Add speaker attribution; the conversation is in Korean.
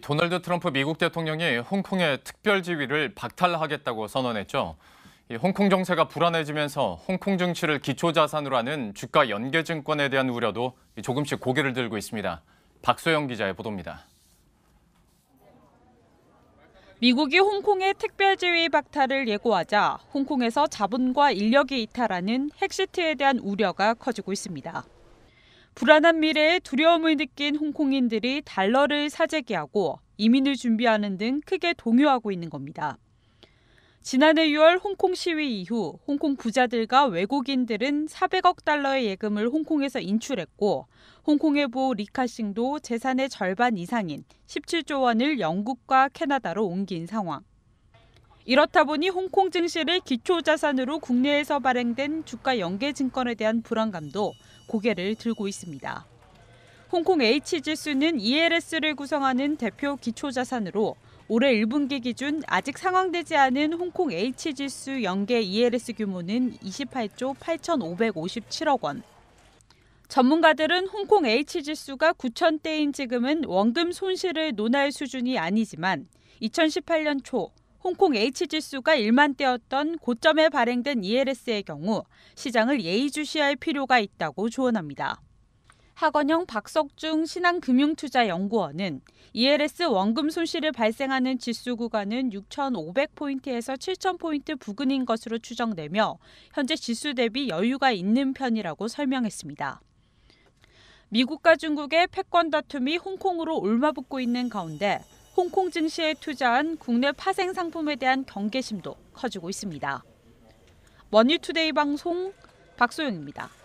Speaker 1: 도널드 트럼프 미국 대통령이 홍콩의 특별지위를 박탈하겠다고 선언했죠. 홍콩 정세가 불안해지면서 홍콩 증시를 기초자산으로 하는 주가 연계증권에 대한 우려도 조금씩 고개를 들고 있습니다. 박소영 기자의 보도입니다.
Speaker 2: 미국이 홍콩의 특별지위 박탈을 예고하자 홍콩에서 자본과 인력이 이탈하는 핵시트에 대한 우려가 커지고 있습니다. 불안한 미래에 두려움을 느낀 홍콩인들이 달러를 사재기하고 이민을 준비하는 등 크게 동요하고 있는 겁니다. 지난해 6월 홍콩 시위 이후 홍콩 부자들과 외국인들은 400억 달러의 예금을 홍콩에서 인출했고 홍콩의 부 리카싱도 재산의 절반 이상인 17조 원을 영국과 캐나다로 옮긴 상황. 이렇다 보니 홍콩 증시를 기초자산으로 국내에서 발행된 주가 연계 증권에 대한 불안감도 고개를 들고 있습니다. 홍콩 H 지수는 ELS를 구성하는 대표 기초자산으로 올해 1분기 기준 아직 상황되지 않은 홍콩 H 지수 연계 ELS 규모는 28조 8,557억 원. 전문가들은 홍콩 H 지수가 9 0대인 지금은 원금 손실을 논할 수준이 아니지만 2018년 초 홍콩 H지수가 1만대였던 고점에 발행된 ELS의 경우 시장을 예의주시할 필요가 있다고 조언합니다. 하건영 박석중 신한금융투자연구원은 ELS 원금 손실을 발생하는 지수 구간은 6,500포인트에서 7,000포인트 부근인 것으로 추정되며 현재 지수 대비 여유가 있는 편이라고 설명했습니다. 미국과 중국의 패권 다툼이 홍콩으로 올마붙고 있는 가운데 홍콩 증시에 투자한 국내 파생 상품에 대한 경계심도 커지고 있습니다. 머니투데이 방송 박소영입니다.